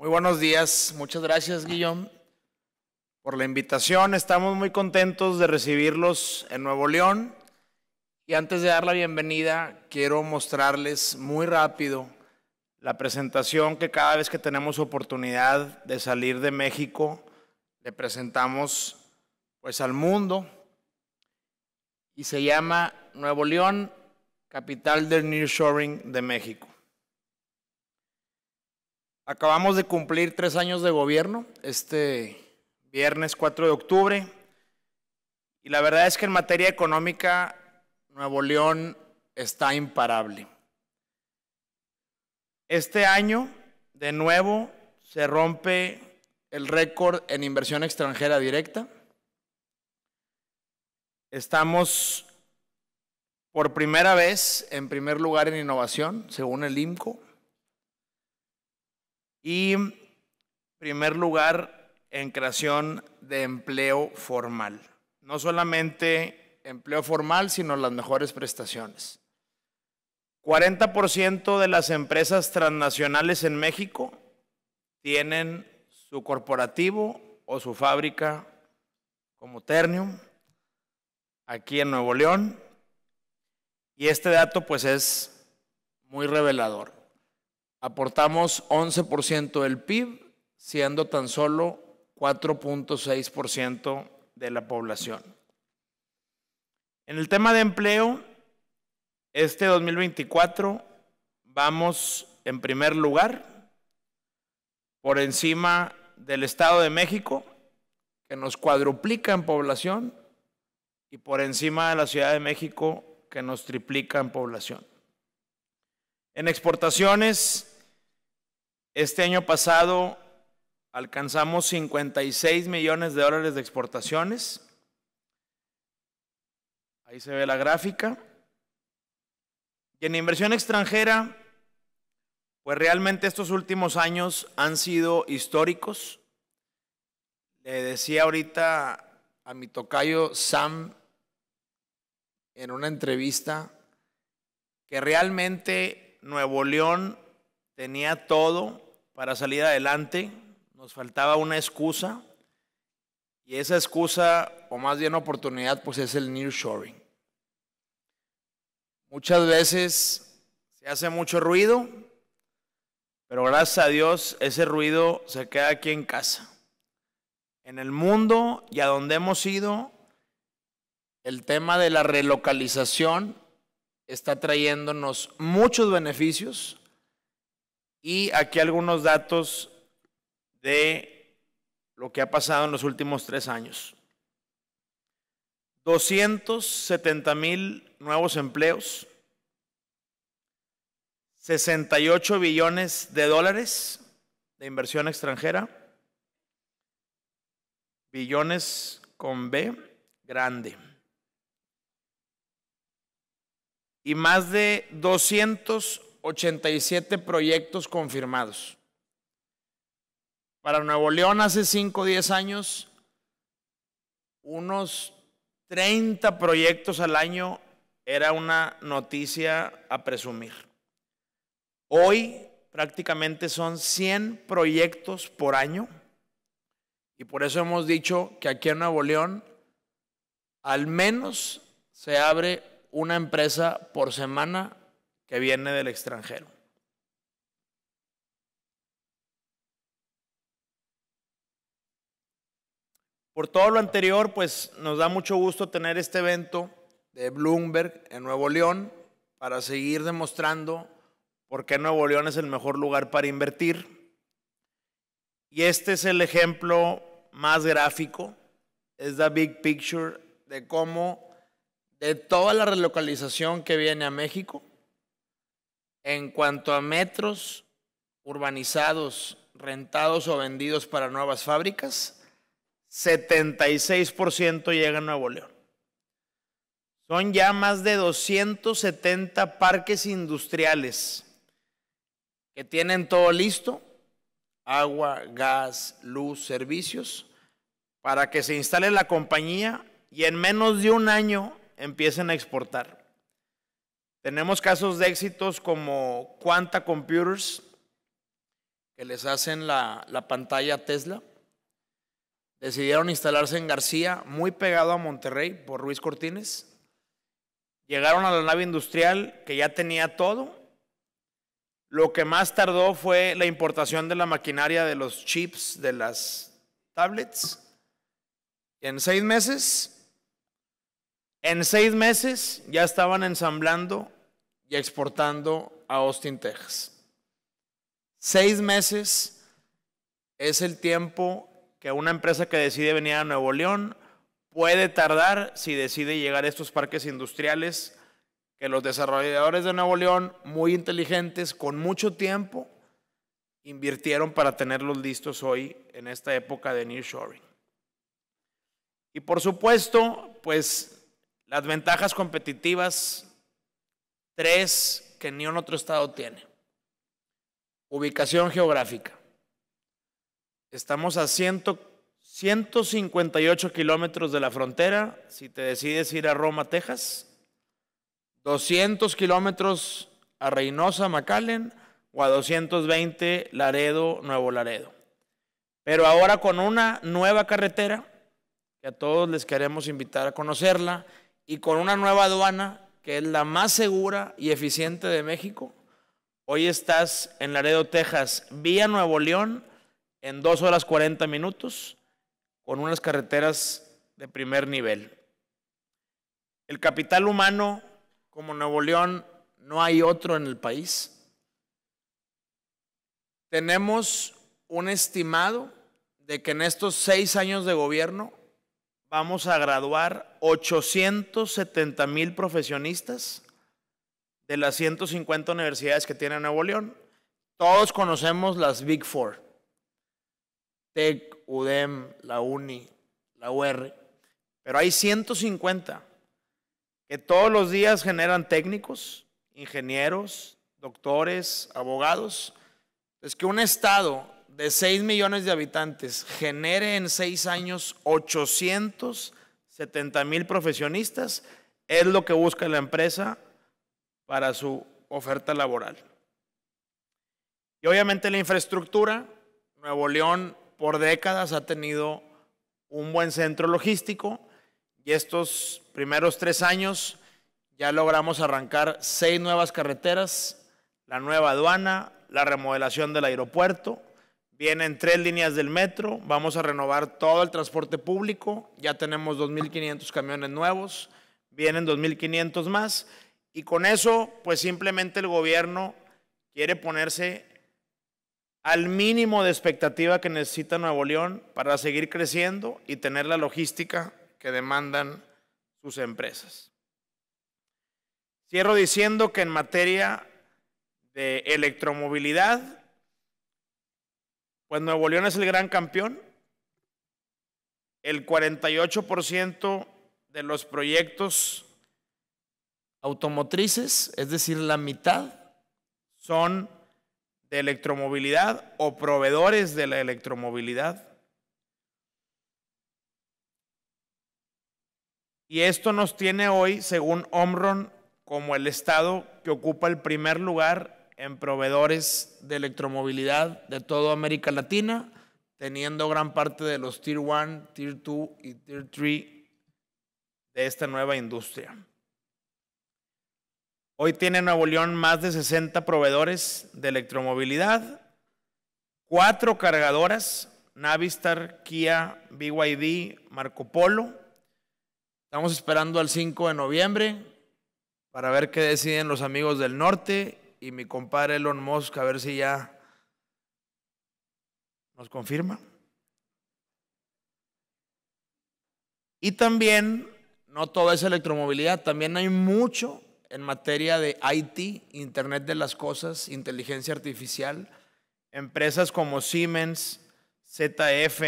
Muy buenos días, muchas gracias Guillón por la invitación. Estamos muy contentos de recibirlos en Nuevo León y antes de dar la bienvenida quiero mostrarles muy rápido la presentación que cada vez que tenemos oportunidad de salir de México le presentamos pues al mundo y se llama Nuevo León, capital del Shoring de México. Acabamos de cumplir tres años de gobierno este viernes 4 de octubre y la verdad es que en materia económica Nuevo León está imparable. Este año, de nuevo, se rompe el récord en inversión extranjera directa. Estamos por primera vez en primer lugar en innovación, según el IMCO. Y primer lugar en creación de empleo formal. No solamente empleo formal, sino las mejores prestaciones. 40% de las empresas transnacionales en México tienen su corporativo o su fábrica como Ternium aquí en Nuevo León. Y este dato pues es muy revelador aportamos 11% del PIB, siendo tan solo 4.6% de la población. En el tema de empleo, este 2024 vamos en primer lugar por encima del Estado de México, que nos cuadruplica en población, y por encima de la Ciudad de México, que nos triplica en población. En exportaciones, este año pasado alcanzamos 56 millones de dólares de exportaciones. Ahí se ve la gráfica. Y en inversión extranjera, pues realmente estos últimos años han sido históricos. Le decía ahorita a mi tocayo Sam en una entrevista que realmente Nuevo León tenía todo para salir adelante, nos faltaba una excusa y esa excusa, o más bien oportunidad, pues es el nearshoring. Muchas veces se hace mucho ruido, pero gracias a Dios ese ruido se queda aquí en casa. En el mundo y a donde hemos ido, el tema de la relocalización está trayéndonos muchos beneficios, y aquí algunos datos de lo que ha pasado en los últimos tres años. 270 mil nuevos empleos, 68 billones de dólares de inversión extranjera, billones con B grande, y más de 200 87 proyectos confirmados. Para Nuevo León hace 5 o 10 años, unos 30 proyectos al año era una noticia a presumir. Hoy prácticamente son 100 proyectos por año y por eso hemos dicho que aquí en Nuevo León al menos se abre una empresa por semana que viene del extranjero. Por todo lo anterior, pues nos da mucho gusto tener este evento de Bloomberg en Nuevo León para seguir demostrando por qué Nuevo León es el mejor lugar para invertir. Y este es el ejemplo más gráfico, es la big picture de cómo de toda la relocalización que viene a México, en cuanto a metros urbanizados, rentados o vendidos para nuevas fábricas, 76% llega a Nuevo León. Son ya más de 270 parques industriales que tienen todo listo, agua, gas, luz, servicios, para que se instale la compañía y en menos de un año empiecen a exportar. Tenemos casos de éxitos como Quanta Computers, que les hacen la, la pantalla Tesla. Decidieron instalarse en García, muy pegado a Monterrey, por Ruiz Cortines. Llegaron a la nave industrial, que ya tenía todo. Lo que más tardó fue la importación de la maquinaria, de los chips, de las tablets. En seis meses en seis meses ya estaban ensamblando y exportando a Austin, Texas. Seis meses es el tiempo que una empresa que decide venir a Nuevo León puede tardar si decide llegar a estos parques industriales que los desarrolladores de Nuevo León, muy inteligentes, con mucho tiempo, invirtieron para tenerlos listos hoy en esta época de New Shoring. Y por supuesto, pues las ventajas competitivas, tres que ni un otro estado tiene. Ubicación geográfica. Estamos a 158 kilómetros de la frontera, si te decides ir a Roma, Texas, 200 kilómetros a Reynosa, McAllen, o a 220 Laredo, Nuevo Laredo. Pero ahora con una nueva carretera, que a todos les queremos invitar a conocerla, y con una nueva aduana que es la más segura y eficiente de México. Hoy estás en Laredo, Texas, vía Nuevo León, en dos horas 40 minutos, con unas carreteras de primer nivel. El capital humano, como Nuevo León, no hay otro en el país. Tenemos un estimado de que en estos seis años de gobierno vamos a graduar 870 mil profesionistas de las 150 universidades que tiene Nuevo León. Todos conocemos las Big Four. TEC, UDEM, la UNI, la UR. Pero hay 150 que todos los días generan técnicos, ingenieros, doctores, abogados. Es que un Estado de 6 millones de habitantes genere en 6 años 870 mil profesionistas, es lo que busca la empresa para su oferta laboral. Y obviamente la infraestructura, Nuevo León por décadas ha tenido un buen centro logístico y estos primeros tres años ya logramos arrancar seis nuevas carreteras, la nueva aduana, la remodelación del aeropuerto, Vienen tres líneas del metro, vamos a renovar todo el transporte público, ya tenemos 2.500 camiones nuevos, vienen 2.500 más y con eso pues simplemente el gobierno quiere ponerse al mínimo de expectativa que necesita Nuevo León para seguir creciendo y tener la logística que demandan sus empresas. Cierro diciendo que en materia de electromovilidad pues Nuevo León es el gran campeón. El 48% de los proyectos automotrices, es decir, la mitad, son de electromovilidad o proveedores de la electromovilidad. Y esto nos tiene hoy, según Omron, como el estado que ocupa el primer lugar en proveedores de electromovilidad de toda América Latina, teniendo gran parte de los Tier 1, Tier 2 y Tier 3 de esta nueva industria. Hoy tiene Nuevo León más de 60 proveedores de electromovilidad, cuatro cargadoras, Navistar, Kia, BYD, Marco Polo. Estamos esperando al 5 de noviembre para ver qué deciden los amigos del norte y mi compadre Elon Musk, a ver si ya nos confirma. Y también, no todo es electromovilidad, también hay mucho en materia de IT, Internet de las Cosas, inteligencia artificial, empresas como Siemens, ZF,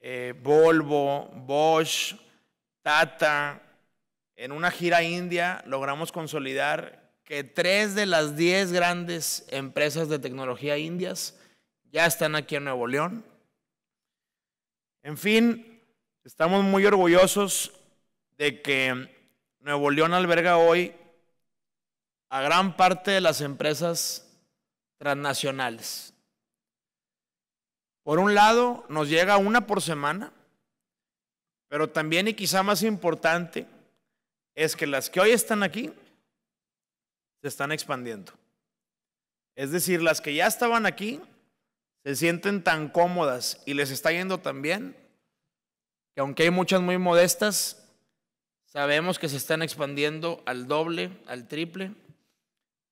eh, Volvo, Bosch, Tata. En una gira india logramos consolidar que tres de las diez grandes empresas de tecnología indias ya están aquí en Nuevo León. En fin, estamos muy orgullosos de que Nuevo León alberga hoy a gran parte de las empresas transnacionales. Por un lado, nos llega una por semana, pero también y quizá más importante es que las que hoy están aquí se están expandiendo. Es decir, las que ya estaban aquí se sienten tan cómodas y les está yendo tan bien que aunque hay muchas muy modestas, sabemos que se están expandiendo al doble, al triple.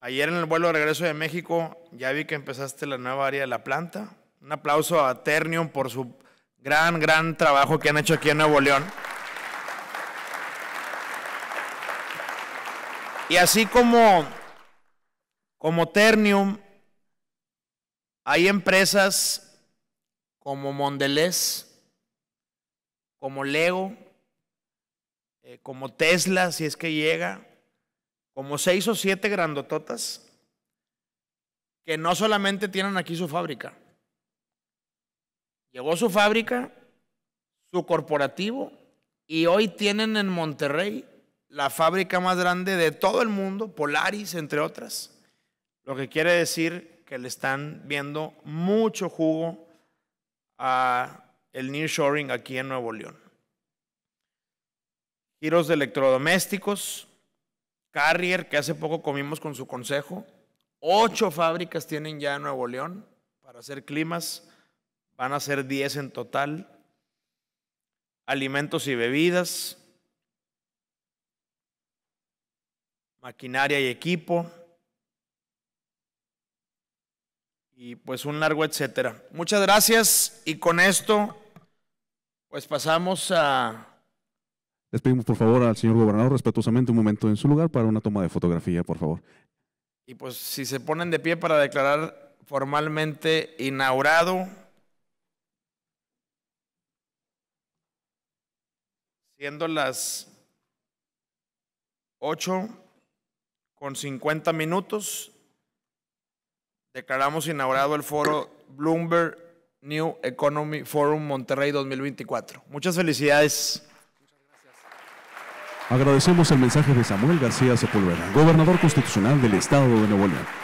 Ayer en el vuelo de regreso de México ya vi que empezaste la nueva área de la planta. Un aplauso a Ternium por su gran, gran trabajo que han hecho aquí en Nuevo León. Y así como, como Ternium, hay empresas como Mondelez, como Lego, eh, como Tesla, si es que llega, como seis o siete grandototas, que no solamente tienen aquí su fábrica. Llegó su fábrica, su corporativo, y hoy tienen en Monterrey la fábrica más grande de todo el mundo, Polaris, entre otras. Lo que quiere decir que le están viendo mucho jugo a el nearshoring aquí en Nuevo León. Giros de electrodomésticos, Carrier, que hace poco comimos con su consejo. Ocho fábricas tienen ya en Nuevo León para hacer climas. Van a ser diez en total. Alimentos y bebidas, maquinaria y equipo, y pues un largo etcétera. Muchas gracias y con esto pues pasamos a... Les pedimos por favor al señor gobernador respetuosamente un momento en su lugar para una toma de fotografía, por favor. Y pues si se ponen de pie para declarar formalmente inaugurado, siendo las 8 con 50 minutos. Declaramos inaugurado el foro Bloomberg New Economy Forum Monterrey 2024. Muchas felicidades. Agradecemos el mensaje de Samuel García Sepúlveda, gobernador constitucional del Estado de Nuevo León.